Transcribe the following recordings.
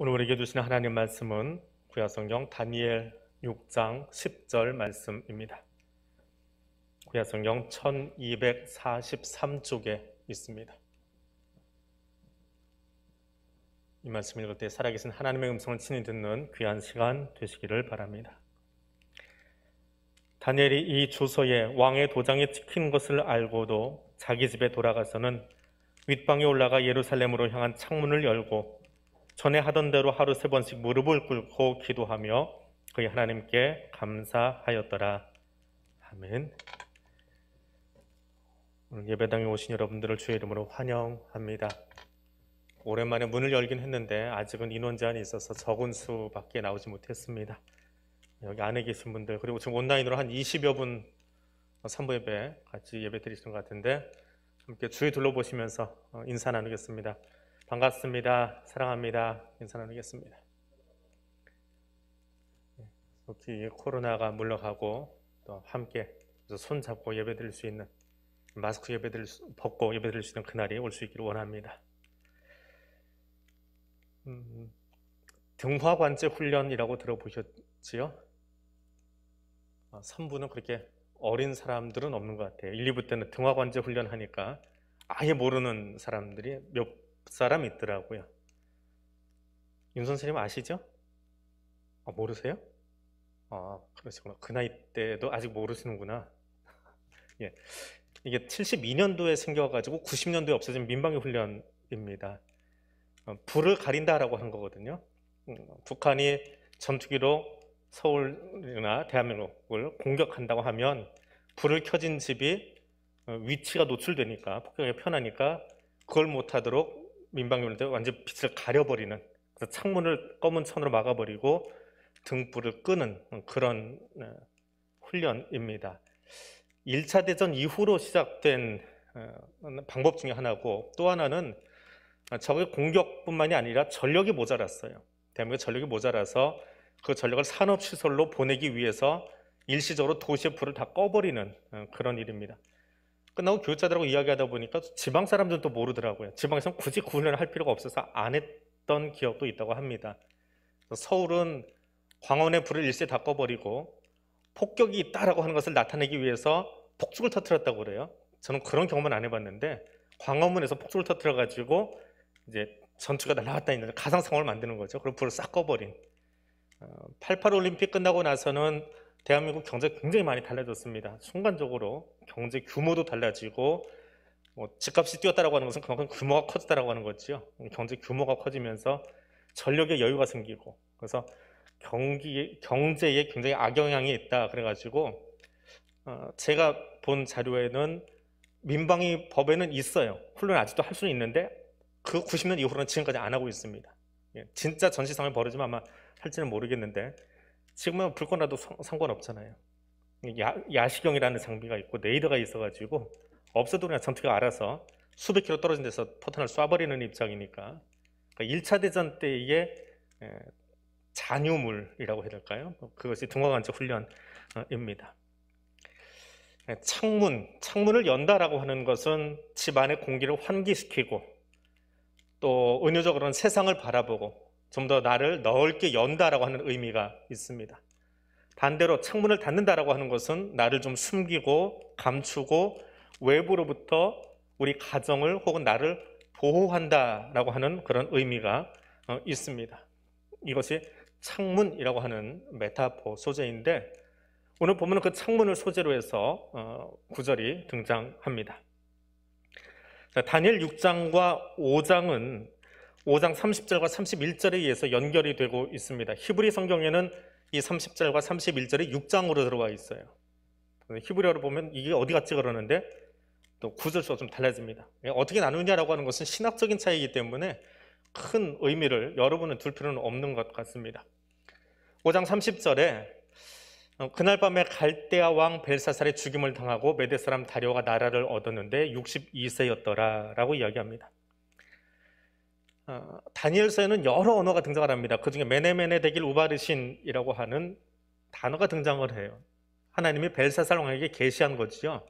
오늘 우리에게 주신 하나님 말씀은 구약성경 다니엘 6장 10절 말씀입니다. 구약성경 1243쪽에 있습니다. 이 말씀 읽을 때 살아계신 하나님의 음성을 친히 듣는 귀한 시간 되시기를 바랍니다. 다니엘이 이 주소에 왕의 도장이 찍힌 것을 알고도 자기 집에 돌아가서는 윗방에 올라가 예루살렘으로 향한 창문을 열고 전에 하던 대로 하루 세 번씩 무릎을 꿇고 기도하며 그의 하나님께 감사하였더라. 아멘. 오늘 예배당에 오신 여러분들을 주의 이름으로 환영합니다. 오랜만에 문을 열긴 했는데 아직은 인원 제한이 있어서 적은 수밖에 나오지 못했습니다. 여기 안에 계신 분들 그리고 지금 온라인으로 한 20여 분 선부 예배 같이 예배 드리시는 것 같은데 함께 주위 둘러보시면서 인사 나누겠습니다. 반갑습니다. 사랑합니다. 인사 나누겠습니다. 속히 예, 코로나가 물러가고 또 함께 손 잡고 예배드릴 수 있는 마스크 예배드릴 수, 벗고 예배드릴 수 있는 그날이 올 수 있기를 원합니다. 음, 등화관제 훈련이라고 들어보셨지요? 아, 3부는 그렇게 어린 사람들은 없는 것 같아요. 1, 2부 때는 등화관제 훈련 하니까 아예 모르는 사람들이 몇 사람이 있더라고요. 윤 선생님 아시죠? 아, 모르세요? 아, 그러시구나. 그 나이 때도 아직 모르시는구나. 예. 이게 72년도에 생겨가지고 90년도에 없어진 민방위 훈련입니다. 불을 어, 가린다라고 한 거거든요. 음, 북한이 전투기로 서울이나 대한민국을 공격한다고 하면 불을 켜진 집이 어, 위치가 노출되니까 폭격이 편하니까 그걸 못하도록 민방위인데 완전 빛을 가려버리는 그래서 창문을 검은 천으로 막아버리고 등불을 끄는 그런 어, 훈련입니다. 1차 대전 이후로 시작된 어, 방법 중에 하나고 또 하나는 적의 공격뿐만이 아니라 전력이 모자랐어요. 대한민국 전력이 모자라서 그 전력을 산업시설로 보내기 위해서 일시적으로 도시의 불을 다 꺼버리는 어, 그런 일입니다. 끝나고 교육자들하고 이야기하다 보니까 지방 사람들은 또 모르더라고요. 지방에서 굳이 구 훈련을 할 필요가 없어서 안 했던 기억도 있다고 합니다. 서울은 광원의 불을 일시에 다 꺼버리고 폭격이 있다라고 하는 것을 나타내기 위해서 폭죽을 터트렸다고 그래요. 저는 그런 경험은 안 해봤는데 광화문에서 폭죽을 터트려 가지고 이제 전투가 날아갔다 있는 가상 상황을 만드는 거죠. 그럼 불을 싹 꺼버린. 88 어, 올림픽 끝나고 나서는 대한민국 경제 굉장히 많이 달라졌습니다. 순간적으로 경제 규모도 달라지고 뭐 집값이 뛰었다라고 하는 것은 그만큼 규모가 커졌다라고 하는 거지요. 경제 규모가 커지면서 전력의 여유가 생기고 그래서 경기 경제에 굉장히 악영향이 있다 그래가지고 어, 제가 본 자료에는 민방위 법에는 있어요. 물론 아직도 할 수는 있는데 그 90년 이후로는 지금까지 안 하고 있습니다. 예, 진짜 전시상을 벌이지만 아마 할지는 모르겠는데 지금은 불거나도 상관없잖아요. 야, 야시경이라는 장비가 있고 레이더가 있어가지고 없어도 그냥 전투기가 알아서 수백 킬로 떨어진 데서 포탄을 쏴버리는 입장이니까 그러니까 1차 대전 때의게 잔유물이라고 해야 될까요? 그것이 등화관적 훈련입니다. 창문, 창문을 연다라고 하는 것은 집안의 공기를 환기시키고 또 은유적으로는 세상을 바라보고 좀 더 나를 넓게 연다라고 하는 의미가 있습니다. 반대로 창문을 닫는다라고 하는 것은 나를 좀 숨기고 감추고 외부로부터 우리 가정을 혹은 나를 보호한다라고 하는 그런 의미가 어, 있습니다. 이것이 창문이라고 하는 메타포 소재인데 오늘 보면 그 창문을 소재로 해서 어, 구절이 등장합니다. 다니엘 6장과 5장은 5장 30절과 31절에 의해서 연결이 되고 있습니다. 히브리 성경에는 이 30절과 31절이 6장으로 들어와 있어요. 히브리어로 보면 이게 어디 같지 그러는데 또 구절수가 좀 달라집니다. 예, 어떻게 나누냐라고 하는 것은 신학적인 차이이기 때문에 큰 의미를 여러분은 둘 필요는 없는 것 같습니다. 5장 30절에 어, 그날 밤에 갈대아 왕 벨사살의 죽임을 당하고 메대 사람 다리오가 나라를 얻었는데 62세였더라라고 이야기합니다. 어, 다니엘서에는 여러 언어가 등장을 합니다. 그 중에 메네메네 대길 우바르신이라고 하는 단어가 등장을 해요. 하나님이 벨사살 왕에게 계시한 거지요.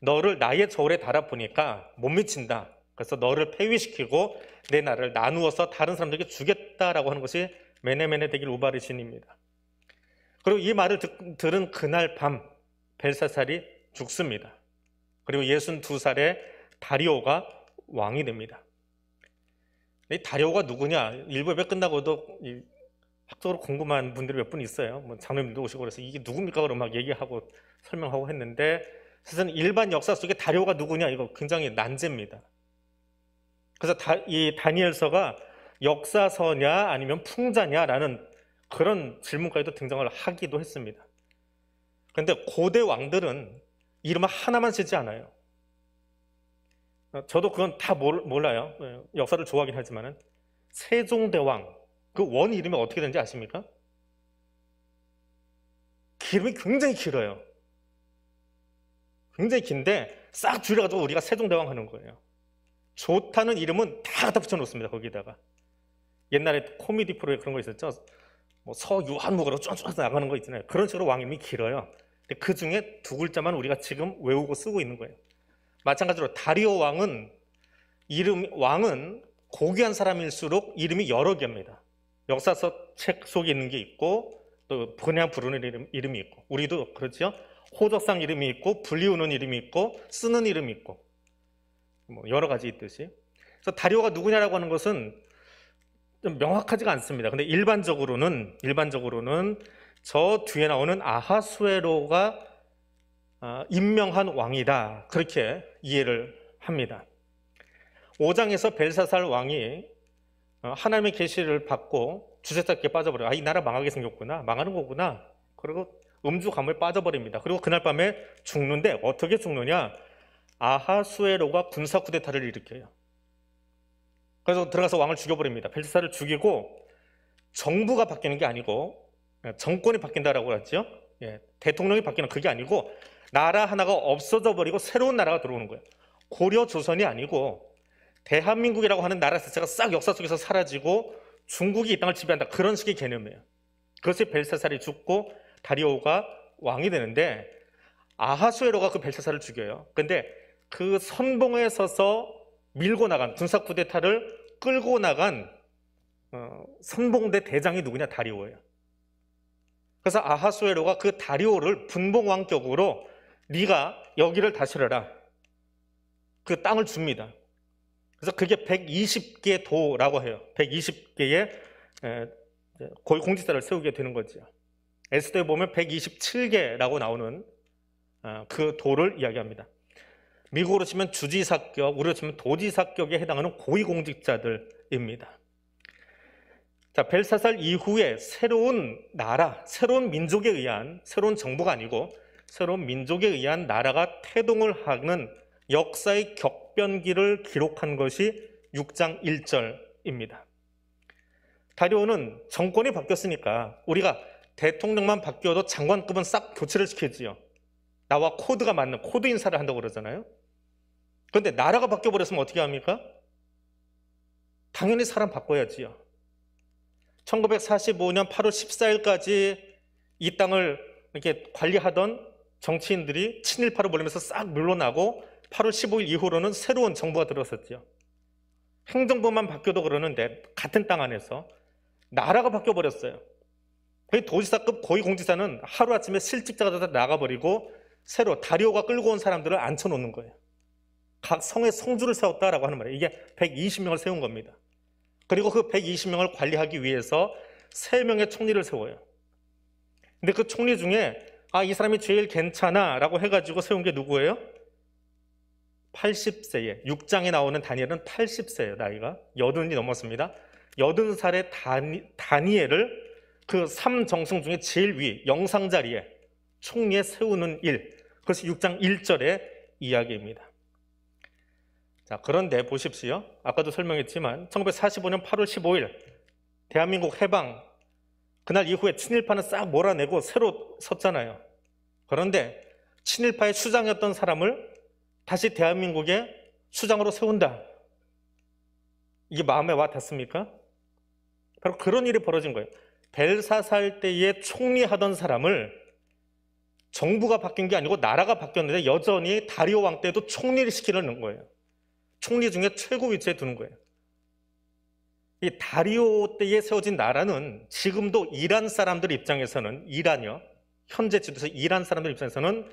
너를 나의 저울에 달아 보니까 못 미친다. 그래서 너를 폐위시키고 내 나를 나누어서 다른 사람들에게 주겠다라고 하는 것이 메네메네 대길 우바르신입니다. 그리고 이 말을 듣, 들은 그날 밤 벨사살이 죽습니다. 그리고 6 2살의 다리오가 왕이 됩니다. 이다료가 누구냐? 일부 예배 끝나고도 이 학적으로 궁금한 분들이 몇 분 있어요. 뭐 장로님들도 오시고 그래서 이게 누굽니까? 그럼 막 얘기하고 설명하고 했는데 사실은 일반 역사 속에 다료가 누구냐? 이거 굉장히 난제입니다. 그래서 다, 이 다니엘서가 역사서냐 아니면 풍자냐라는 그런 질문까지도 등장을 하기도 했습니다. 그런데 고대 왕들은 이름 하나만 쓰지 않아요. 어, 저도 그건 다 몰라요. 예, 역사를 좋아하긴 하지만은 세종대왕 그 원 이름이 어떻게 되는지 아십니까? 기름이 굉장히 길어요. 굉장히 긴데 싹 줄여가지고 우리가 세종대왕 하는 거예요. 좋다는 이름은 다 갖다 붙여놓습니다. 거기다가 옛날에 코미디 프로에 그런 거 있었죠. 뭐 서유한무으로 쫀쫀 나가는 거 있잖아요. 그런 식으로 왕임이 길어요. 근데 그 중에 두 글자만 우리가 지금 외우고 쓰고 있는 거예요. 마찬가지로 다리오 왕은 이름 왕은 고귀한 사람일수록 이름이 여러 개입니다. 역사서 책 속에 있는 게 있고 또 그냥 부르는 이름, 이름이 있고 우리도 그렇죠. 호적상 이름이 있고 불리우는 이름이 있고 쓰는 이름이 있고 뭐 여러 가지 있듯이. 그래서 다리오가 누구냐라고 하는 것은 좀 명확하지가 않습니다. 근데 일반적으로는 일반적으로는 저 뒤에 나오는 아하수에로가 아, 임명한 왕이다. 그렇게 이해를 합니다. 5장에서 벨사살 왕이 어, 하나님의 계시를 받고 주제자께 빠져버려요. 아, 이 나라 망하게 생겼구나. 망하는 거구나. 그리고 음주 감을 빠져버립니다. 그리고 그날 밤에 죽는데 어떻게 죽느냐? 아하수에로가 군사 쿠데타를 일으켜요. 그래서 들어가서 왕을 죽여버립니다. 벨사살을 죽이고 정부가 바뀌는 게 아니고 예, 정권이 바뀐다라고 그랬죠. 예, 대통령이 바뀌는 그게 아니고 나라 하나가 없어져 버리고 새로운 나라가 들어오는 거예요. 고려 조선이 아니고 대한민국이라고 하는 나라 자체가 싹 역사 속에서 사라지고 중국이 이 땅을 지배한다 그런 식의 개념이에요. 그것이 벨사살이 죽고 다리오가 왕이 되는데 아하수에로가 그 벨사살을 죽여요. 근데 그 선봉에 서서 밀고 나간 군사 쿠데타를 끌고 나간 어, 선봉대 대장이 누구냐 다리오예요. 그래서 아하수에로가 그 다리오를 분봉왕격으로 네가 여기를 다스려라. 그 땅을 줍니다. 그래서 그게 120개 도라고 해요. 120개의 공직자를 세우게 되는 거죠. 에스더에 보면 127개라고 나오는 아, 그 도를 이야기합니다. 미국으로 치면 주지사격, 우리로 치면 도지사격에 해당하는 고위공직자들입니다. 자, 벨사살 이후에 새로운 나라, 새로운 민족에 의한 새로운 정부가 아니고 새로운 민족에 의한 나라가 태동을 하는 역사의 격변기를 기록한 것이 6장 1절입니다. 다리오는 정권이 바뀌었으니까 우리가 대통령만 바뀌어도 장관급은 싹 교체를 시키지요. 나와 코드가 맞는 코드 인사를 한다고 그러잖아요. 그런데 나라가 바뀌어버렸으면 어떻게 합니까? 당연히 사람 바꿔야지요. 1945년 8월 14일까지 이 땅을 이렇게 관리하던 정치인들이 친일파로 몰리면서 싹 물러나고 8월 15일 이후로는 새로운 정부가 들어섰지요. 행정부만 바뀌어도 그러는데 같은 땅 안에서 나라가 바뀌어버렸어요. 거의 도지사급 고위공직자는 하루아침에 실직자가 다 나가버리고 새로 다리오가 끌고 온 사람들을 앉혀놓는 거예요. 각 성에 성주를 세웠다라고 하는 말이에요. 이게 120명을 세운 겁니다. 그리고 그 120명을 관리하기 위해서 3명의 총리를 세워요. 근데 그 총리 중에 아, 이 사람이 제일 괜찮아 라고 해가지고 세운 게 누구예요? 80세에, 6장에 나오는 다니엘은 8 0세에요 나이가. 8 0이 넘었습니다. 8 0 살의 다니, 다니엘을 그 3정승 중에 제일 위, 영상 자리에 총리에 세우는 일. 그것이 6장 1절의 이야기입니다. 자, 그런데 보십시오. 아까도 설명했지만 1945년 8월 15일 대한민국 해방 그날 이후에 친일파는 싹 몰아내고 새로 섰잖아요. 그런데 친일파의 수장이었던 사람을 다시 대한민국의 수장으로 세운다. 이게 마음에 와 닿습니까? 바로 그런 일이 벌어진 거예요. 벨사살 때에 총리하던 사람을 정부가 바뀐 게 아니고 나라가 바뀌었는데 여전히 다리오 왕 때도 총리를 시키려는 거예요. 총리 중에 최고 위치에 두는 거예요. 이 다리오 때에 세워진 나라는 지금도 이란 사람들 입장에서는 이란이요. 현재 지도에서 일하 사람들 입장에서는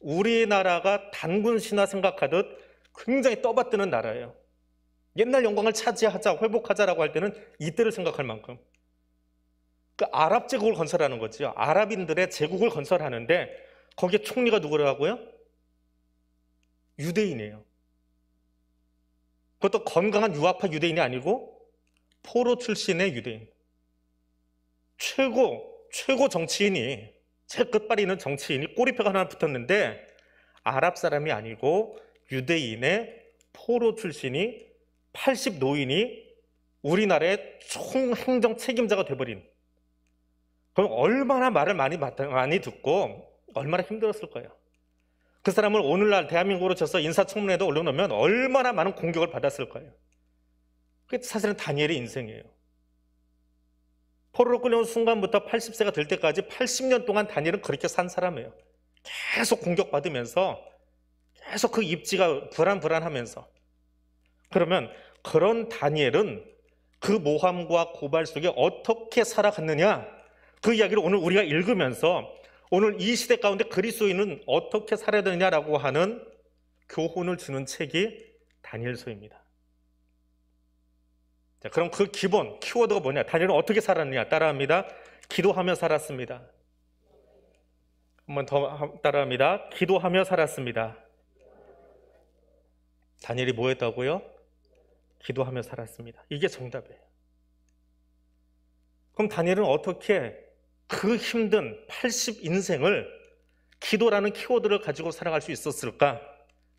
우리나라가 단군 신화 생각하듯 굉장히 떠받드는 나라예요. 옛날 영광을 차지하자, 회복하자라고 할 때는 이때를 생각할 만큼. 그 아랍 제국을 건설하는 거지요. 아랍인들의 제국을 건설하는데 거기에 총리가 누구라고요? 유대인이에요. 그것도 건강한 유아파 유대인이 아니고 포로 출신의 유대인. 최고, 최고 정치인이 제 끝발이 있는 정치인이 꼬리표가 하나 붙었는데 아랍 사람이 아니고 유대인의 포로 출신이 80 노인이 우리나라의 총 행정 책임자가 돼버린 그럼 얼마나 말을 많이, 많이 듣고 얼마나 힘들었을 거예요. 그 사람을 오늘날 대한민국으로 쳐서 인사청문회도 올려놓으면 얼마나 많은 공격을 받았을 거예요. 그게 사실은 다니엘의 인생이에요. 포로로 끌려온 순간부터 80세가 될 때까지 80년 동안 다니엘은 그렇게 산 사람이에요. 계속 공격받으면서 계속 그 입지가 불안불안하면서 그러면 그런 다니엘은 그 모함과 고발 속에 어떻게 살아갔느냐 그 이야기를 오늘 우리가 읽으면서 오늘 이 시대 가운데 그리스도인은 어떻게 살아야 되느냐라고 하는 교훈을 주는 책이 다니엘서입니다. 자, 그럼 그 기본 키워드가 뭐냐? 다니엘은 어떻게 살았느냐? 따라합니다. 기도하며 살았습니다. 한번 더 따라합니다. 기도하며 살았습니다. 다니엘이 뭐 했다고요? 기도하며 살았습니다. 이게 정답이에요. 그럼 다니엘은 어떻게 그 힘든 80 인생을 기도라는 키워드를 가지고 살아갈 수 있었을까?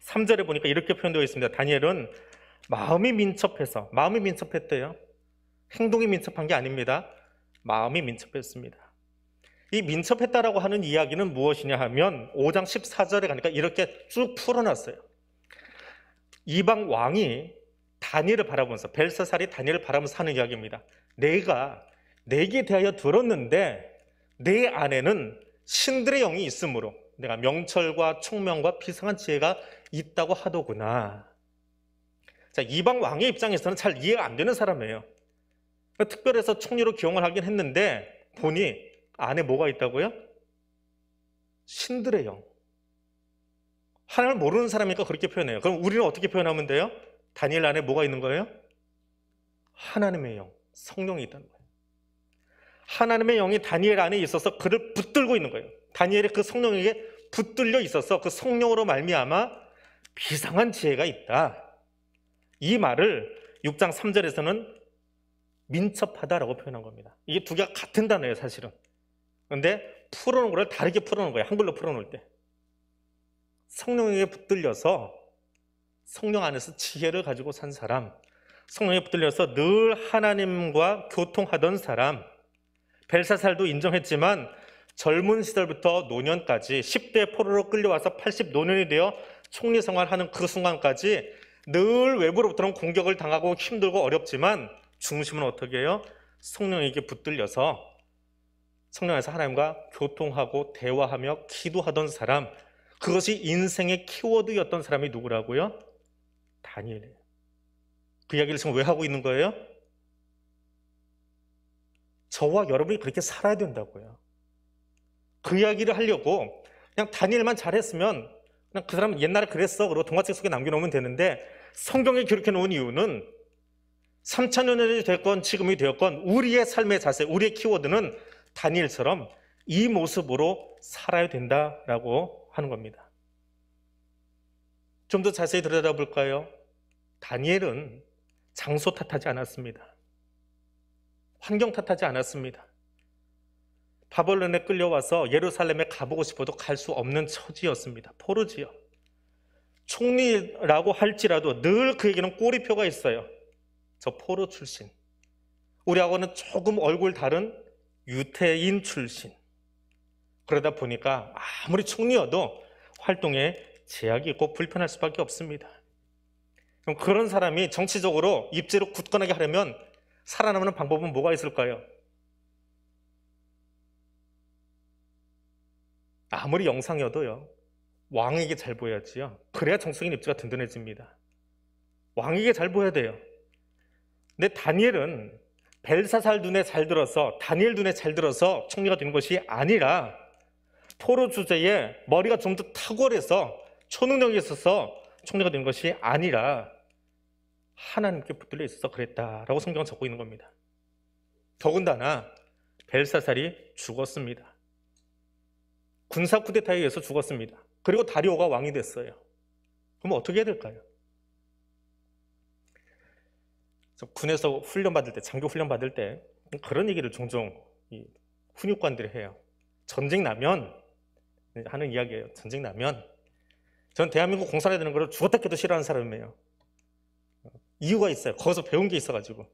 3절에 보니까 이렇게 표현되어 있습니다. 다니엘은 마음이 민첩해서 마음이 민첩했대요. 행동이 민첩한 게 아닙니다. 마음이 민첩했습니다. 이 민첩했다라고 하는 이야기는 무엇이냐 하면 5장 14절에 가니까 이렇게 쭉 풀어놨어요. 이방 왕이 다니를 바라보면서 벨사살이 다니를 바라보면서 하는 이야기입니다. 내가 내게 대하여 들었는데 내 안에는 신들의 영이 있으므로 내가 명철과 총명과 비상한 지혜가 있다고 하더구나. 자, 이방 왕의 입장에서는 잘 이해가 안 되는 사람이에요. 그러니까 특별해서 총리로 기용을 하긴 했는데 보니 안에 뭐가 있다고요? 신들의 영. 하나님을 모르는 사람이니까 그렇게 표현해요. 그럼 우리는 어떻게 표현하면 돼요? 다니엘 안에 뭐가 있는 거예요? 하나님의 영, 성령이 있다는 거예요. 하나님의 영이 다니엘 안에 있어서 그를 붙들고 있는 거예요. 다니엘이 그 성령에게 붙들려 있어서 그 성령으로 말미암아 비상한 지혜가 있다. 이 말을 6장 3절에서는 민첩하다라고 표현한 겁니다. 이게 두 개가 같은 단어예요, 사실은. 근데 풀어놓은 걸 다르게 풀어놓은 거예요. 한글로 풀어놓을 때. 성령에 붙들려서 성령 안에서 지혜를 가지고 산 사람, 성령에 붙들려서 늘 하나님과 교통하던 사람, 벨사살도 인정했지만 젊은 시절부터 노년까지 10대 포로로 끌려와서 80 노년이 되어 총리 생활하는 그 순간까지 늘 외부로부터는 공격을 당하고 힘들고 어렵지만 중심은 어떻게 해요? 성령에게 붙들려서 성령에서 하나님과 교통하고 대화하며 기도하던 사람 그것이 인생의 키워드였던 사람이 누구라고요? 다니엘이에요. 그 이야기를 지금 왜 하고 있는 거예요? 저와 여러분이 그렇게 살아야 된다고요. 그 이야기를 하려고 그냥 다니엘만 잘했으면 그냥 그 사람 옛날에 그랬어 그리고 동화책 속에 남겨놓으면 되는데 성경에 그렇게 놓은 이유는 3천년이 됐건 지금이 되었건 우리의 삶의 자세, 우리의 키워드는 다니엘처럼 이 모습으로 살아야 된다라고 하는 겁니다. 좀 더 자세히 들여다볼까요? 다니엘은 장소 탓하지 않았습니다. 환경 탓하지 않았습니다. 바벌론에 끌려와서 예루살렘에 가보고 싶어도 갈 수 없는 처지였습니다. 포르지역. 총리라고 할지라도 늘 그에게는 꼬리표가 있어요. 저 포로 출신. 우리하고는 조금 얼굴 다른 유태인 출신. 그러다 보니까 아무리 총리여도 활동에 제약이 있고 불편할 수밖에 없습니다. 그럼 그런 사람이 정치적으로 입지를 굳건하게 하려면 살아남는 방법은 뭐가 있을까요? 아무리 영상여도요 왕에게 잘 보여야지요. 그래야 정성인 입지가 든든해집니다. 왕에게 잘 보여야 돼요. 근데 다니엘은 벨사살 눈에 잘 들어서 다니엘 눈에 잘 들어서 총리가 된 것이 아니라 포로 주제에 머리가 좀 더 탁월해서 초능력이 있어서 총리가 된 것이 아니라 하나님께 붙들려 있어서 그랬다라고 성경은 적고 있는 겁니다. 더군다나 벨사살이 죽었습니다. 군사 쿠데타에 의해서 죽었습니다. 그리고 다리오가 왕이 됐어요. 그럼 어떻게 해야 될까요? 군에서 훈련 받을 때, 장교 훈련 받을 때 그런 얘기를 종종 훈육관들이 해요. 전쟁 나면 하는 이야기예요. 전쟁 나면 전 대한민국 공산에 되는걸 죽었다 깨도 싫어하는 사람이에요. 이유가 있어요. 거기서 배운 게 있어가지고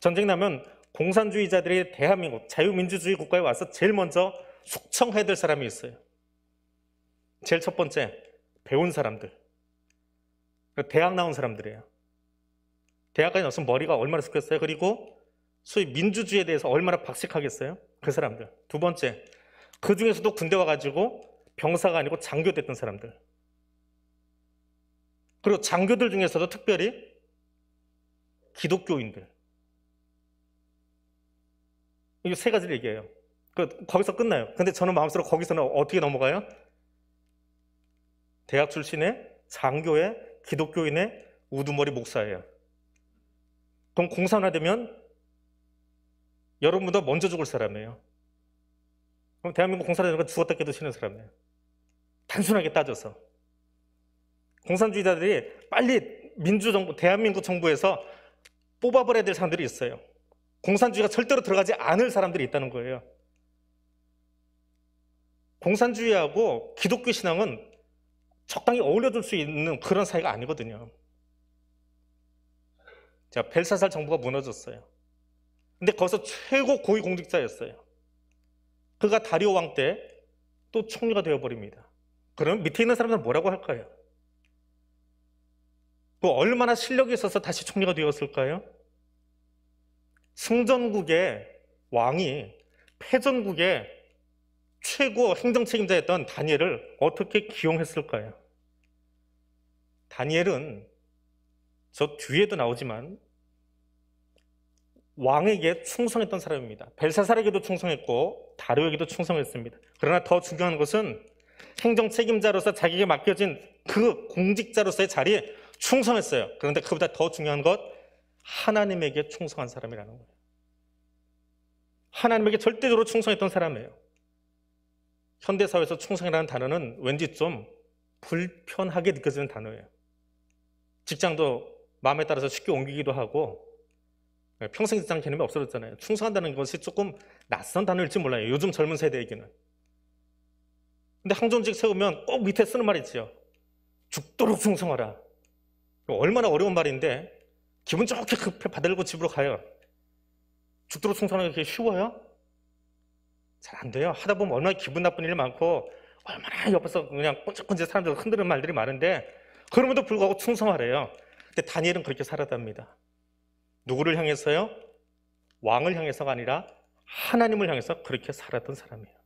전쟁 나면 공산주의자들이 대한민국 자유민주주의 국가에 와서 제일 먼저 숙청해야 될 사람이 있어요. 제일 첫 번째, 배운 사람들. 그러니까 대학 나온 사람들이에요. 대학까지 나왔 머리가 얼마나 숙였어요? 그리고 소위 민주주의에 대해서 얼마나 박식하겠어요? 그 사람들. 두 번째, 그 중에서도 군대 와가지고 병사가 아니고 장교 됐던 사람들. 그리고 장교들 중에서도 특별히 기독교인들. 이세 가지를 얘기해요. 그 거기서 끝나요. 근데 저는 마음속으로 거기서는 어떻게 넘어가요? 대학 출신의 장교의 기독교인의 우두머리 목사예요. 그럼 공산화되면 여러분보다 먼저 죽을 사람이에요. 그럼 대한민국 공산화되니 죽었다 깨도 쉬는 사람이에요. 단순하게 따져서. 공산주의자들이 빨리 민주정부, 대한민국 정부에서 뽑아버려야 될 사람들이 있어요. 공산주의가 절대로 들어가지 않을 사람들이 있다는 거예요. 공산주의하고 기독교 신앙은 적당히 어울려줄 수 있는 그런 사이가 아니거든요. 자, 벨사살 정부가 무너졌어요. 근데 거기서 최고 고위 공직자였어요. 그가 다리오 왕 때 또 총리가 되어버립니다. 그러 밑에 있는 사람들은 뭐라고 할까요? 그 얼마나 실력이 있어서 다시 총리가 되었을까요? 승전국의 왕이 패전국의 최고 행정 책임자였던 다니엘을 어떻게 기용했을까요? 다니엘은 저 뒤에도 나오지만 왕에게 충성했던 사람입니다. 벨사살에게도 충성했고 다루에게도 충성했습니다. 그러나 더 중요한 것은 행정 책임자로서 자기에게 맡겨진 그 공직자로서의 자리에 충성했어요. 그런데 그보다 더 중요한 것 하나님에게 충성한 사람이라는 거예요. 하나님에게 절대적으로 충성했던 사람이에요. 현대사회에서 충성이라는 단어는 왠지 좀 불편하게 느껴지는 단어예요. 직장도 마음에 따라서 쉽게 옮기기도 하고 네, 평생 직장 개념이 없어졌잖아요. 충성한다는 것이 조금 낯선 단어일지 몰라요. 요즘 젊은 세대에게는. 근데 항존직 세우면 꼭 밑에 쓰는 말이 있지요. 죽도록 충성하라. 얼마나 어려운 말인데 기분 좋게 급해 받으려고 집으로 가요. 죽도록 충성하는 게 쉬워요? 잘안 돼요. 하다 보면 얼마나 기분 나쁜 일이 많고 얼마나 옆에서 그냥 꼰질꼰질 사람들 흔드는 말들이 많은데 그럼에도 불구하고 충성하래요. 근데 다니엘은 그렇게 살았답니다. 누구를 향해서요? 왕을 향해서가 아니라 하나님을 향해서 그렇게 살았던 사람이에요.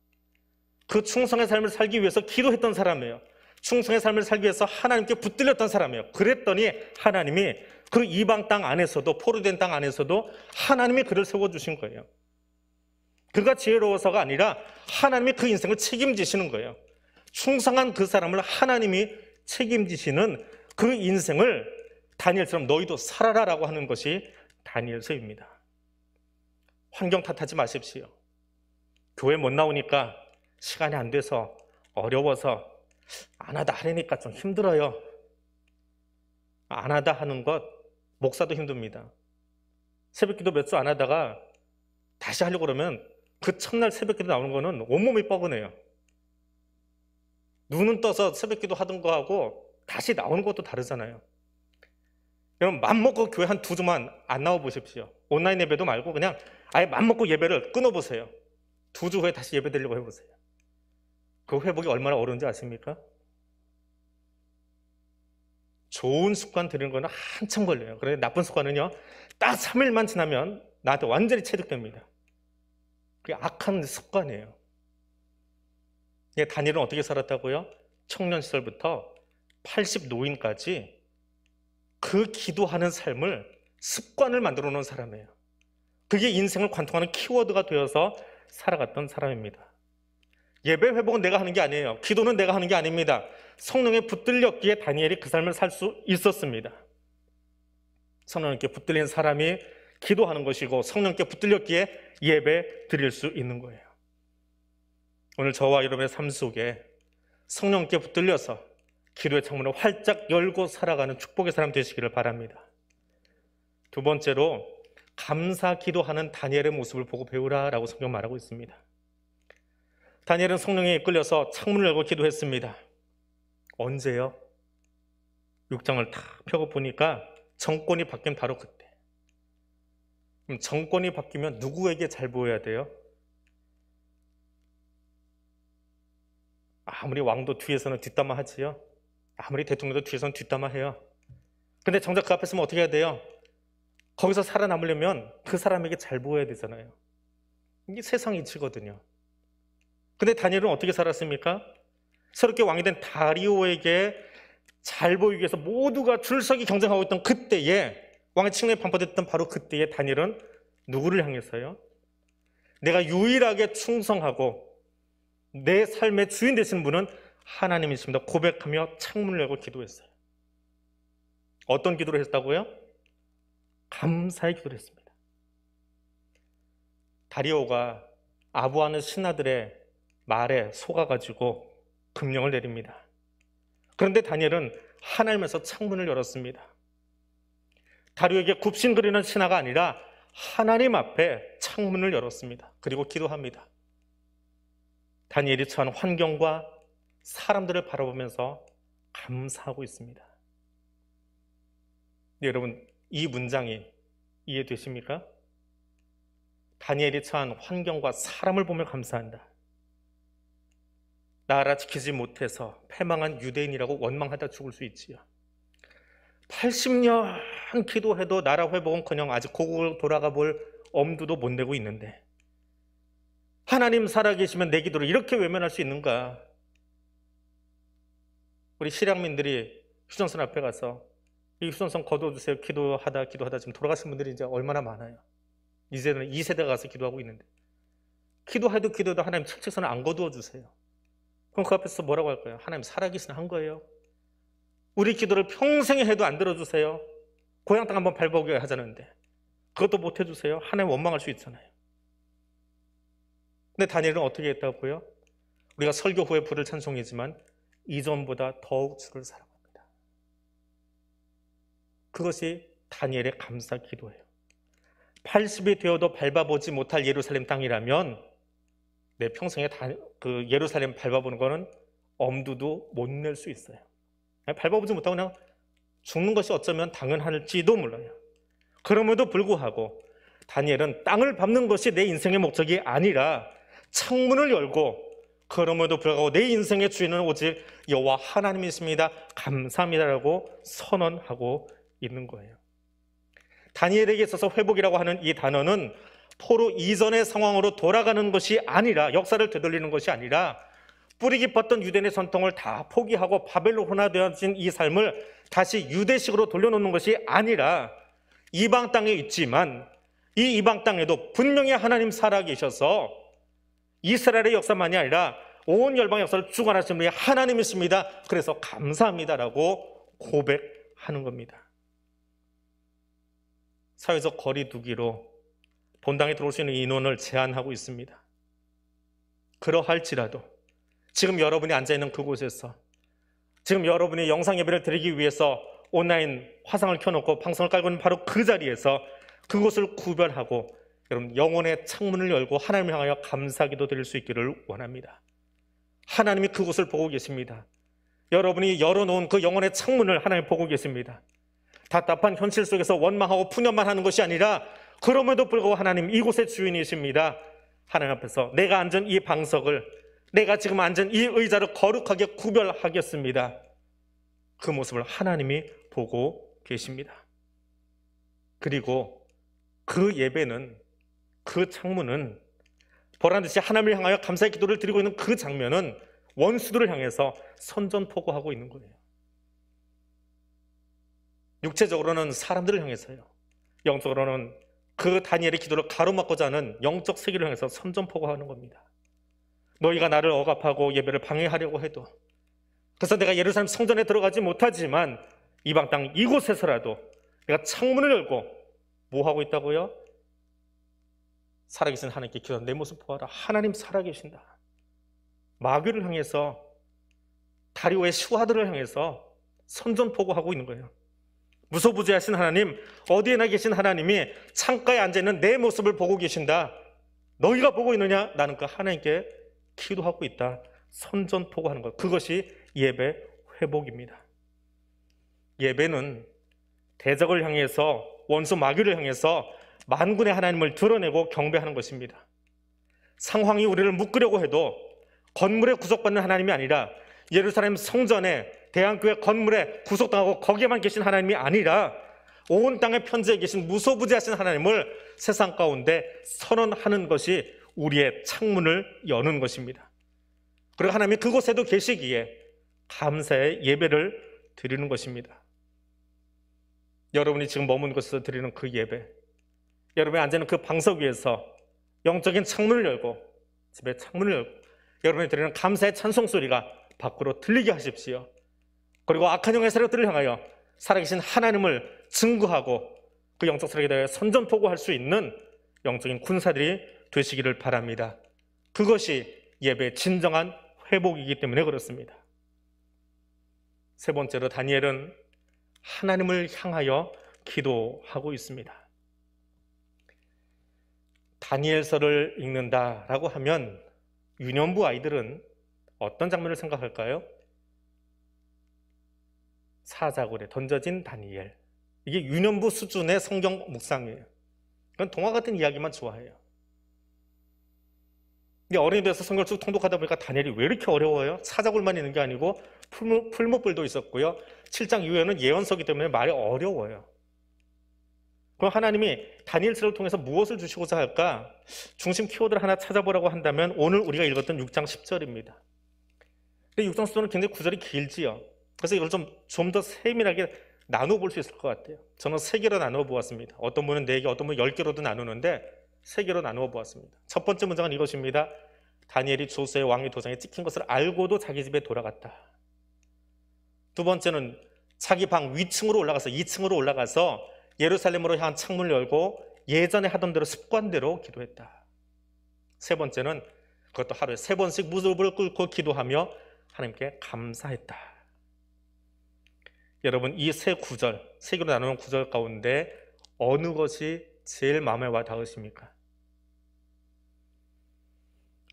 그 충성의 삶을 살기 위해서 기도했던 사람이에요. 충성의 삶을 살기 위해서 하나님께 붙들렸던 사람이에요. 그랬더니 하나님이 그 이방 땅 안에서도 포로된 땅 안에서도 하나님이 그를 세워주신 거예요. 그가 지혜로워서가 아니라 하나님이 그 인생을 책임지시는 거예요. 충성한 그 사람을 하나님이 책임지시는 그 인생을 다니엘처럼 너희도 살아라라고 하는 것이 다니엘서입니다. 환경 탓하지 마십시오. 교회 못 나오니까 시간이 안 돼서 어려워서 안 하다 하려니까 좀 힘들어요. 안 하다 하는 것 목사도 힘듭니다. 새벽기도 몇 주 안 하다가 다시 하려고 그러면 그 첫날 새벽기도 나오는 거는 온몸이 뻐근해요. 눈은 떠서 새벽기도 하던 거하고 다시 나오는 것도 다르잖아요. 여러분 맘먹고 교회 한 두 주만 안 나와 보십시오. 온라인 예배도 말고 그냥 아예 맘먹고 예배를 끊어보세요. 두 주 후에 다시 예배 드리려고 해보세요. 그 회복이 얼마나 어려운지 아십니까? 좋은 습관 들이는 거는 한참 걸려요. 그런데 나쁜 습관은요, 딱 3일만 지나면 나한테 완전히 체득됩니다. 그게 악한 습관이에요. 예, 다니엘은 어떻게 살았다고요? 청년 시절부터 80 노인까지 그 기도하는 삶을 습관을 만들어 놓은 사람이에요. 그게 인생을 관통하는 키워드가 되어서 살아갔던 사람입니다. 예배 회복은 내가 하는 게 아니에요. 기도는 내가 하는 게 아닙니다. 성령에 붙들렸기에 다니엘이 그 삶을 살 수 있었습니다. 성령께 붙들린 사람이 기도하는 것이고 성령께 붙들렸기에 예배 드릴 수 있는 거예요. 오늘 저와 여러분의 삶 속에 성령께 붙들려서 기도의 창문을 활짝 열고 살아가는 축복의 사람 되시기를 바랍니다. 두 번째로 감사 기도하는 다니엘의 모습을 보고 배우라라고 성경 말하고 있습니다. 다니엘은 성령에 이끌려서 창문을 열고 기도했습니다. 언제요? 6장을 다 펴고 보니까 정권이 바뀐 바로 그때. 그럼 정권이 바뀌면 누구에게 잘 보여야 돼요? 아무리 왕도 뒤에서는 뒷담화 하지요. 아무리 대통령도 뒤에서는 뒷담화 해요. 근데 정작 그 앞에 서면 어떻게 해야 돼요? 거기서 살아남으려면 그 사람에게 잘 보여야 되잖아요. 이게 세상 이치거든요. 근데 다니엘은 어떻게 살았습니까? 새롭게 왕이 된 다리오에게 잘 보이기 위해서 모두가 줄서기 경쟁하고 있던 그때에 왕의 칙령에 반포됐던 바로 그때에 다니엘은 누구를 향해서요? 내가 유일하게 충성하고 내 삶의 주인 되신 분은 하나님이십니다. 고백하며 창문을 열고 기도했어요. 어떤 기도를 했다고요? 감사의 기도를 했습니다. 다리오가 아부하는 신하들의 말에 속아가지고 금령을 내립니다. 그런데 다니엘은 하나님에서 창문을 열었습니다. 다리에게 굽신거리는 신하가 아니라 하나님 앞에 창문을 열었습니다. 그리고 기도합니다. 다니엘이 처한 환경과 사람들을 바라보면서 감사하고 있습니다. 네, 여러분, 이 문장이 이해되십니까? 다니엘이 처한 환경과 사람을 보며 감사한다. 나라 지키지 못해서 패망한 유대인이라고 원망하다 죽을 수 있지요. 80년 기도해도 나라 회복은커녕 아직 고국을 돌아가 볼 엄두도 못 내고 있는데 하나님 살아계시면 내 기도를 이렇게 외면할 수 있는가? 우리 실향민들이 휴전선 앞에 가서 이 휴전선 거둬주세요. 기도하다 기도하다 지금 돌아가신 분들이 이제 얼마나 많아요. 이제는 2세대가 가서 기도하고 있는데 기도해도 기도해도 하나님 철책선을 안 거두어 주세요. 그럼 그 앞에서 뭐라고 할까요? 하나님 살아계신 한 거예요. 우리 기도를 평생에 해도 안 들어주세요. 고향 땅 한번 밟아오게 하자는데 그것도 못 해주세요. 하나님 원망할 수 있잖아요. 근데 다니엘은 어떻게 했다고요? 우리가 설교 후에 부를 찬송이지만 이전보다 더욱 주를 사랑합니다. 그것이 다니엘의 감사 기도예요. 80이 되어도 밟아보지 못할 예루살렘 땅이라면 내 평생에 다, 그 예루살렘 밟아보는 거는 엄두도 못 낼 수 있어요. 밟아보지 못하고 그냥 죽는 것이 어쩌면 당연할지도 몰라요. 그럼에도 불구하고 다니엘은 땅을 밟는 것이 내 인생의 목적이 아니라 창문을 열고 그럼에도 불구하고 내 인생의 주인은 오직 여호와 하나님이십니다. 감사합니다라고 선언하고 있는 거예요. 다니엘에게 있어서 회복이라고 하는 이 단어는 포로 이전의 상황으로 돌아가는 것이 아니라 역사를 되돌리는 것이 아니라 뿌리 깊었던 유대인의 전통을 다 포기하고 바벨로 혼화되어진 이 삶을 다시 유대식으로 돌려놓는 것이 아니라 이방 땅에 있지만 이 이방 땅에도 분명히 하나님 살아계셔서 이스라엘의 역사만이 아니라 온 열방의 역사를 주관하신 분이 하나님이십니다. 그래서 감사합니다라고 고백하는 겁니다. 사회적 거리 두기로 본당에 들어올 수 있는 인원을 제한하고 있습니다. 그러할지라도 지금 여러분이 앉아 있는 그곳에서 지금 여러분이 영상 예배를 드리기 위해서 온라인 화상을 켜놓고 방송을 깔고 있는 바로 그 자리에서 그곳을 구별하고 여러분 영혼의 창문을 열고 하나님을 향하여 감사기도 드릴 수 있기를 원합니다. 하나님이 그곳을 보고 계십니다. 여러분이 열어놓은 그 영혼의 창문을 하나님 보고 계십니다. 답답한 현실 속에서 원망하고 푸념만 하는 것이 아니라 그럼에도 불구하고 하나님 이곳의 주인이십니다. 하나님 앞에서 내가 앉은 이 방석을 내가 지금 앉은 이 의자를 거룩하게 구별하겠습니다. 그 모습을 하나님이 보고 계십니다. 그리고 그 예배는 그 창문은 보란 듯이 하나님을 향하여 감사의 기도를 드리고 있는 그 장면은 원수들을 향해서 선전포고하고 있는 거예요. 육체적으로는 사람들을 향해서요. 영적으로는 그 다니엘의 기도를 가로막고자 하는 영적 세계를 향해서 선전포고하는 겁니다. 너희가 나를 억압하고 예배를 방해하려고 해도 그래서 내가 예루살렘 성전에 들어가지 못하지만 이방 땅 이곳에서라도 내가 창문을 열고 뭐 하고 있다고요? 살아계신 하나님께 기도하내 모습 보아라. 하나님 살아계신다. 마귀를 향해서 다리오의 시화들을 향해서 선전포고하고 있는 거예요. 무소부지하신 하나님, 어디에나 계신 하나님이 창가에 앉아있는 내 모습을 보고 계신다. 너희가 보고 있느냐? 나는 그 하나님께 기도하고 있다. 선전포고 하는 것. 그것이 예배 회복입니다. 예배는 대적을 향해서 원수 마귀를 향해서 만군의 하나님을 드러내고 경배하는 것입니다. 상황이 우리를 묶으려고 해도 건물에 구속받는 하나님이 아니라 예루살렘 성전에 대한교회 건물에 구속당하고 거기에만 계신 하나님이 아니라 온 땅의 편지에 계신 무소부지하신 하나님을 세상 가운데 선언하는 것이 우리의 창문을 여는 것입니다. 그리고 하나님 그곳에도 계시기에 감사의 예배를 드리는 것입니다. 여러분이 지금 머문 곳에서 드리는 그 예배, 여러분이 앉아있는 그 방석 위에서 영적인 창문을 열고 집에 창문을 열고 여러분이 드리는 감사의 찬송 소리가 밖으로 들리게 하십시오. 그리고 악한 영의 세력들을 향하여 살아계신 하나님을 증거하고 그 영적 세력에 대해 선전포고할 수 있는 영적인 군사들이 되시기를 바랍니다. 그것이 예배 진정한 회복이기 때문에 그렇습니다. 세 번째로 다니엘은 하나님을 향하여 기도하고 있습니다. 다니엘서를 읽는다라고 하면 유년부 아이들은 어떤 장면을 생각할까요? 사자굴에 던져진 다니엘. 이게 유년부 수준의 성경 묵상이에요. 그건 동화 같은 이야기만 좋아해요. 근데 어른이 돼서 성경을 쭉 통독하다 보니까 다니엘이 왜 이렇게 어려워요? 사자굴만 있는 게 아니고 풀무불도 있었고요. 7장 이후에는 예언서기 때문에 말이 어려워요. 그럼 하나님이 다니엘서를 통해서 무엇을 주시고자 할까? 중심 키워드를 하나 찾아보라고 한다면 오늘 우리가 읽었던 6장 10절입니다. 근데 6장 10절은 굉장히 구절이 길지요. 그래서 이걸 좀 좀 더 세밀하게 나눠볼 수 있을 것 같아요. 저는 세 개로 나눠 보았습니다. 어떤 분은 네 개, 어떤 분은 열 개로도 나누는데 세 개로 나누어 보았습니다. 첫 번째 문장은 이것입니다. 다니엘이 조수의왕위 도장에 찍힌 것을 알고도 자기 집에 돌아갔다. 두 번째는 자기 방 위층으로 올라가서 2층으로 올라가서 예루살렘으로 향한 창문을 열고 예전에 하던 대로 습관대로 기도했다. 세 번째는 그것도 하루에 세 번씩 무릎을 꿇고 기도하며 하나님께 감사했다. 여러분 이 세 구절, 세 개로 나누는 구절 가운데 어느 것이 제일 마음에 와 닿으십니까?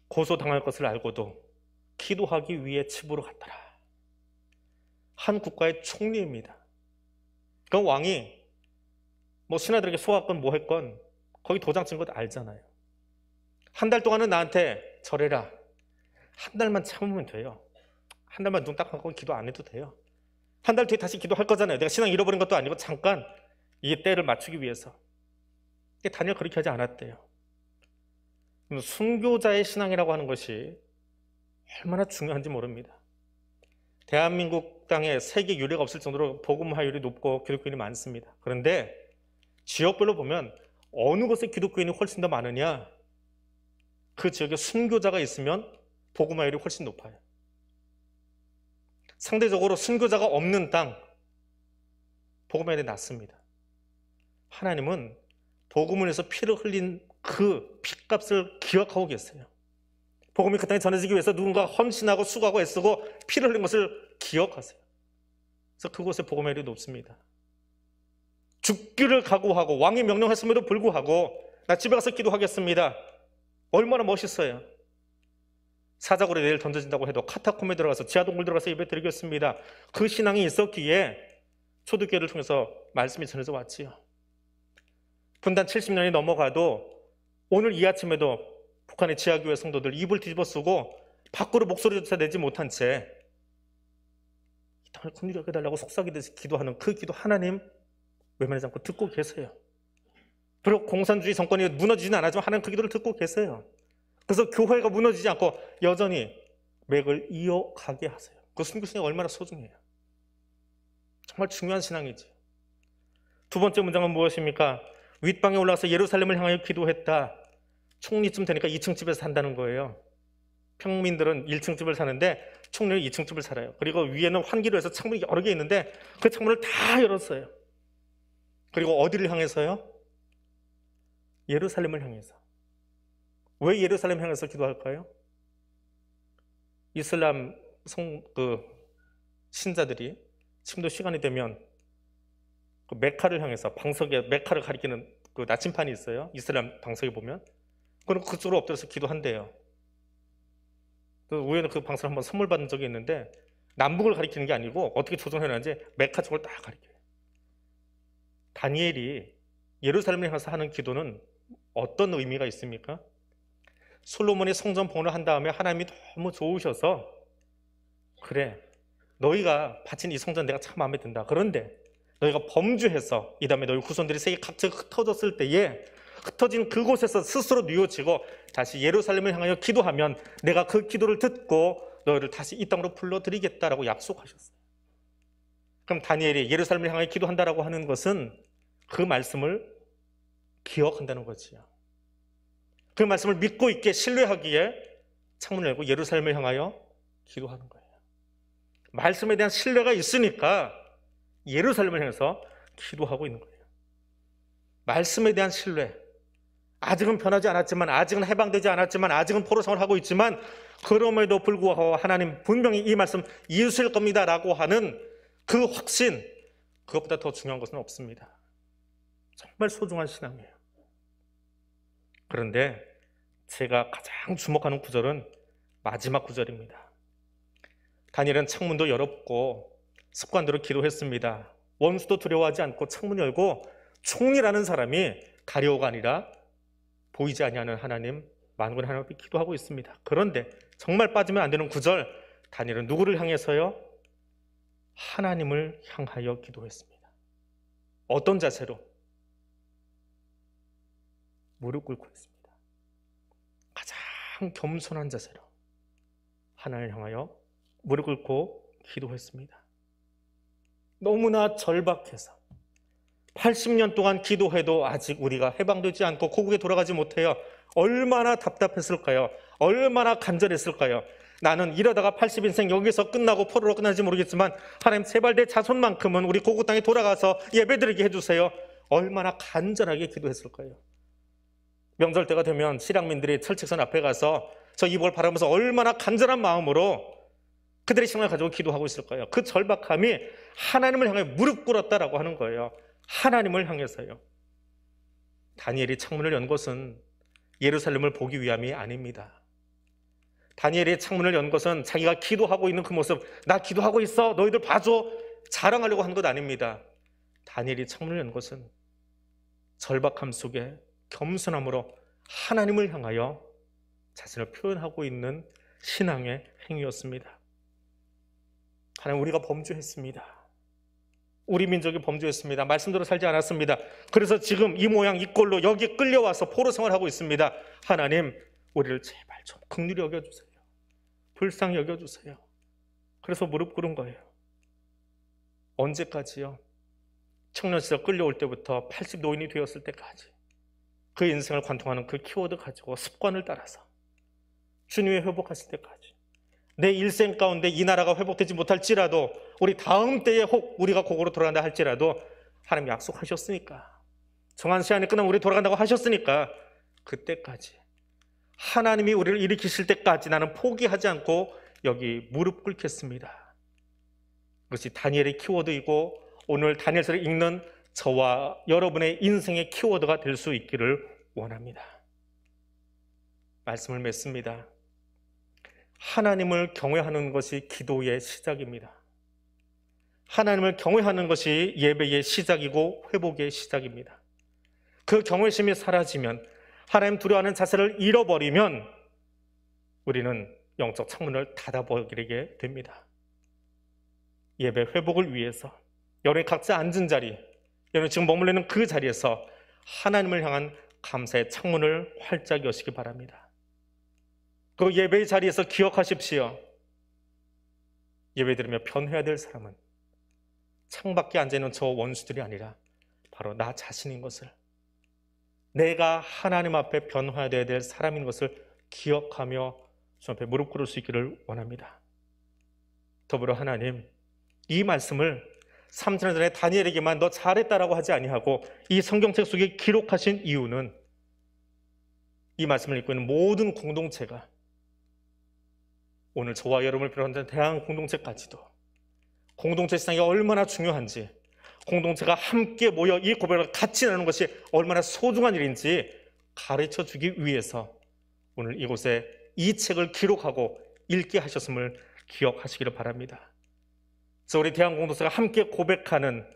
고소당할 것을 알고도 기도하기 위해 집으로 갔더라. 한 국가의 총리입니다. 그럼 왕이 뭐 신하들에게 소화건 뭐 했건 거기 도장 찍은 것 알잖아요. 한 달 동안은 나한테 절해라. 한 달만 참으면 돼요. 한 달만 눈 딱 감고 기도 안 해도 돼요. 한 달 뒤에 다시 기도할 거잖아요. 내가 신앙 잃어버린 것도 아니고 잠깐 이 때를 맞추기 위해서. 근데 단일 그렇게 하지 않았대요. 순교자의 신앙이라고 하는 것이 얼마나 중요한지 모릅니다. 대한민국 땅에 세계 유례가 없을 정도로 복음화율이 높고 기독교인이 많습니다. 그런데 지역별로 보면 어느 곳에 기독교인이 훨씬 더 많으냐? 그 지역에 순교자가 있으면 복음화율이 훨씬 높아요. 상대적으로 순교자가 없는 땅, 복음화율이 낮습니다. 하나님은 복음문에서 피를 흘린 그 피값을 기억하고 계세요. 복음이 그 땅에 전해지기 위해서 누군가 헌신하고 수고하고 애쓰고 피를 흘린 것을 기억하세요. 그래서 그곳에 복음의 일이 높습니다. 죽기를 각오하고 왕이 명령했음에도 불구하고 나 집에 가서 기도하겠습니다. 얼마나 멋있어요. 사자고리 내일 던져진다고 해도 카타콤에 들어가서 지하동굴 들어가서 예배 드리겠습니다. 그 신앙이 있었기에 초대교를 통해서 말씀이 전해져 왔지요. 분단 70년이 넘어가도 오늘 이 아침에도 북한의 지하교회 성도들 입을 뒤집어 쓰고 밖으로 목소리조차 내지 못한 채 이 땅을 긍휼하게 달라고 속삭이듯이 기도하는 그 기도 하나님 외면하지 않고 듣고 계세요. 비록 공산주의 정권이 무너지진 않았지만 하나님 그 기도를 듣고 계세요. 그래서 교회가 무너지지 않고 여전히 맥을 이어가게 하세요. 그 순교신이 얼마나 소중해요. 정말 중요한 신앙이지. 두 번째 문장은 무엇입니까? 윗방에 올라와서 예루살렘을 향하여 기도했다. 총리쯤 되니까 2층 집에서 산다는 거예요. 평민들은 1층 집을 사는데 총리는 2층 집을 살아요. 그리고 위에는 환기로 해서 창문이 여러 개 있는데 그 창문을 다 열었어요. 그리고 어디를 향해서요? 예루살렘을 향해서. 왜 예루살렘 향해서 기도할까요? 이슬람 성, 그 신자들이 지금도 시간이 되면 그 메카를 향해서 방석에 메카를 가리키는 그 나침판이 있어요. 이슬람 방석에 보면. 그럼 그쪽으로 엎드려서 기도한대요. 그 우연히 그 방석을 한번 선물 받은 적이 있는데 남북을 가리키는 게 아니고 어떻게 조정해놨는지 메카 쪽을 딱 가리켜요. 다니엘이 예루살렘에 가서 하는 기도는 어떤 의미가 있습니까? 솔로몬이 성전 봉헌을 한 다음에 하나님이 너무 좋으셔서 그래 너희가 바친 이 성전 내가 참 마음에 든다. 그런데 너희가 범주해서 이 다음에 너희 후손들이 세계 각처 흩어졌을 때에 흩어진 그곳에서 스스로 뉘우치고 다시 예루살렘을 향하여 기도하면 내가 그 기도를 듣고 너희를 다시 이 땅으로 불러들이겠다라고 약속하셨어요. 그럼 다니엘이 예루살렘을 향하여 기도한다라고 하는 것은 그 말씀을 기억한다는 거지요. 그 말씀을 믿고 있게 신뢰하기에 창문을 열고 예루살렘을 향하여 기도하는 거예요. 말씀에 대한 신뢰가 있으니까 예루살렘을 향해서 기도하고 있는 거예요. 말씀에 대한 신뢰. 아직은 변하지 않았지만, 아직은 해방되지 않았지만, 아직은 포로생활 하고 있지만, 그럼에도 불구하고 하나님 분명히 이 말씀 이으실 겁니다. 라고 하는 그 확신, 그것보다 더 중요한 것은 없습니다. 정말 소중한 신앙이에요. 그런데 제가 가장 주목하는 구절은 마지막 구절입니다. 다니엘은 창문도 열었고 습관대로 기도했습니다. 원수도 두려워하지 않고 창문 열고 총이라는 사람이 가려워 아니라 보이지 아니하는 하나님 만군 하나님 앞 기도하고 있습니다. 그런데 정말 빠지면 안 되는 구절 다니엘은 누구를 향해서요? 하나님을 향하여 기도했습니다. 어떤 자세로? 무릎 꿇고 했습니다. 가장 겸손한 자세로 하나님을 향하여 무릎 꿇고 기도했습니다. 너무나 절박해서 80년 동안 기도해도 아직 우리가 해방되지 않고 고국에 돌아가지 못해요. 얼마나 답답했을까요? 얼마나 간절했을까요? 나는 이러다가 80인생 여기서 끝나고 포로로 끝나지 모르겠지만 하나님 제발 내 자손만큼은 우리 고국 땅에 돌아가서 예배드리게 해주세요. 얼마나 간절하게 기도했을까요? 명절 때가 되면 실향민들이 철책선 앞에 가서 저 이복을 바라면서 얼마나 간절한 마음으로 그들의 신앙을 가지고 기도하고 있을 거예요. 그 절박함이 하나님을 향해 무릎 꿇었다라고 하는 거예요. 하나님을 향해서요. 다니엘이 창문을 연 것은 예루살렘을 보기 위함이 아닙니다. 다니엘이 창문을 연 것은 자기가 기도하고 있는 그 모습, 나 기도하고 있어, 너희들 봐줘, 자랑하려고 한 것 아닙니다. 다니엘이 창문을 연 것은 절박함 속에 겸손함으로 하나님을 향하여 자신을 표현하고 있는 신앙의 행위였습니다. 하나님 우리가 범죄했습니다. 우리 민족이 범죄했습니다. 말씀대로 살지 않았습니다. 그래서 지금 이 모양 이 꼴로 여기 끌려와서 포로 생활하고 있습니다. 하나님, 우리를 제발 좀 극률이 여겨주세요. 불쌍히 여겨주세요. 그래서 무릎 꿇은 거예요. 언제까지요? 청년 시절 끌려올 때부터 80 노인이 되었을 때까지 그 인생을 관통하는 그 키워드 가지고 습관을 따라서 주님의 회복하실 때까지 내 일생 가운데 이 나라가 회복되지 못할지라도 우리 다음 때에 혹 우리가 고으로 돌아간다 할지라도 하나님 약속하셨으니까 정한 시간이 끝나면 우리 돌아간다고 하셨으니까 그때까지 하나님이 우리를 일으키실 때까지 나는 포기하지 않고 여기 무릎 꿇겠습니다. 그것이 다니엘의 키워드이고 오늘 다니엘서를 읽는 저와 여러분의 인생의 키워드가 될 수 있기를 원합니다. 말씀을 맺습니다. 하나님을 경외하는 것이 기도의 시작입니다. 하나님을 경외하는 것이 예배의 시작이고 회복의 시작입니다. 그 경외심이 사라지면 하나님 두려워하는 자세를 잃어버리면 우리는 영적 창문을 닫아버리게 됩니다. 예배 회복을 위해서 여러분 각자 앉은 자리, 여러분 지금 머물러 있는 그 자리에서 하나님을 향한 감사의 창문을 활짝 여시기 바랍니다. 그 예배의 자리에서 기억하십시오. 예배 드리며 변해야 될 사람은 창밖에 앉아있는 저 원수들이 아니라 바로 나 자신인 것을 내가 하나님 앞에 변화되어야 될 사람인 것을 기억하며 주 앞에 무릎 꿇을 수 있기를 원합니다. 더불어 하나님 이 말씀을 3천 년 전에 다니엘에게만 너 잘했다라고 하지 아니하고 이 성경책 속에 기록하신 이유는 이 말씀을 읽고 있는 모든 공동체가 오늘 저와 여러분을 비롯한 대한 공동체 까지도 공동체 시상이 얼마나 중요한지 공동체가 함께 모여 이 고백을 같이 나누는 것이 얼마나 소중한 일인지 가르쳐 주기 위해서 오늘 이곳에 이 책을 기록하고 읽게 하셨음을 기억하시기를 바랍니다. 저 우리 대한 공동체가 함께 고백하는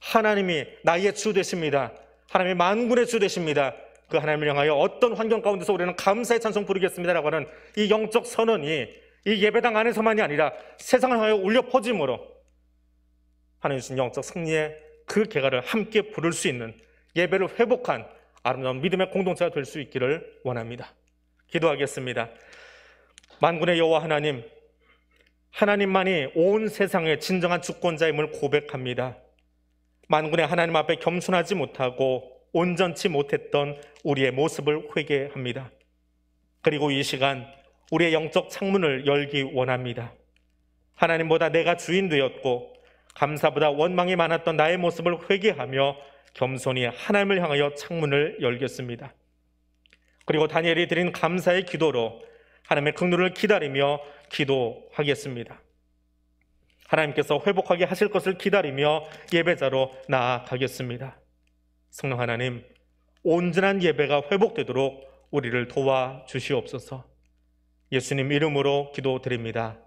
하나님이 나의 주 되십니다. 하나님이 만군의 주 되십니다. 그 하나님을 향하여 어떤 환경 가운데서 우리는 감사의 찬송 부르겠습니다라고 하는 이 영적 선언이 이 예배당 안에서만이 아니라 세상을 향하여 울려 퍼짐으로 하나님 주신 영적 승리의 그계가를 함께 부를 수 있는 예배를 회복한 아름다운 믿음의 공동체가 될 수 있기를 원합니다. 기도하겠습니다. 만군의 여호와 하나님, 하나님만이 온 세상의 진정한 주권자임을 고백합니다. 만군의 하나님 앞에 겸손하지 못하고 온전치 못했던 우리의 모습을 회개합니다. 그리고 이 시간 우리의 영적 창문을 열기 원합니다. 하나님보다 내가 주인 되었고 감사보다 원망이 많았던 나의 모습을 회개하며 겸손히 하나님을 향하여 창문을 열겠습니다. 그리고 다니엘이 드린 감사의 기도로 하나님의 긍휼을 기다리며 기도하겠습니다. 하나님께서 회복하게 하실 것을 기다리며 예배자로 나아가겠습니다. 성령 하나님, 온전한 예배가 회복되도록 우리를 도와 주시옵소서. 예수님 이름으로 기도드립니다.